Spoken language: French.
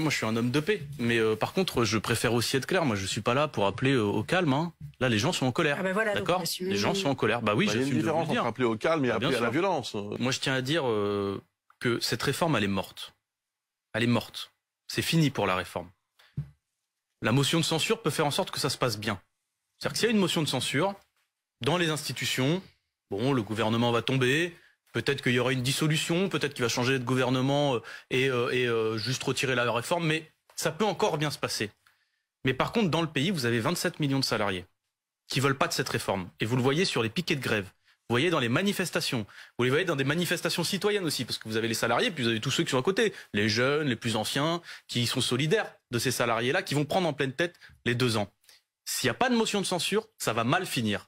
moi, je suis un homme de paix. Mais euh, par contre, je préfère aussi être clair. Moi, je suis pas là pour appeler euh, au calme. Hein. Là, les gens sont en colère. Ah bah D'accord. Les gens sont en colère. Bah oui, j'ai bah, j'assume de Entre appeler au calme et bah, appeler à la violence. Moi, je tiens à dire euh, que cette réforme, elle est morte. Elle est morte. C'est fini pour la réforme. La motion de censure peut faire en sorte que ça se passe bien. C'est-à-dire que s'il y a une motion de censure dans les institutions, bon, le gouvernement va tomber, Peut-être qu'il y aura une dissolution, peut-être qu'il va changer de gouvernement euh, et, euh, euh, juste retirer la réforme, mais ça peut encore bien se passer. Mais par contre, dans le pays, vous avez 27 millions de salariés qui veulent pas de cette réforme. Et vous le voyez sur les piquets de grève. Vous voyez dans les manifestations. Vous les voyez dans des manifestations citoyennes aussi, parce que vous avez les salariés, puis vous avez tous ceux qui sont à côté, les jeunes, les plus anciens, qui sont solidaires de ces salariés-là, qui vont prendre en pleine tête les deux ans. S'il n'y a pas de motion de censure, ça va mal finir.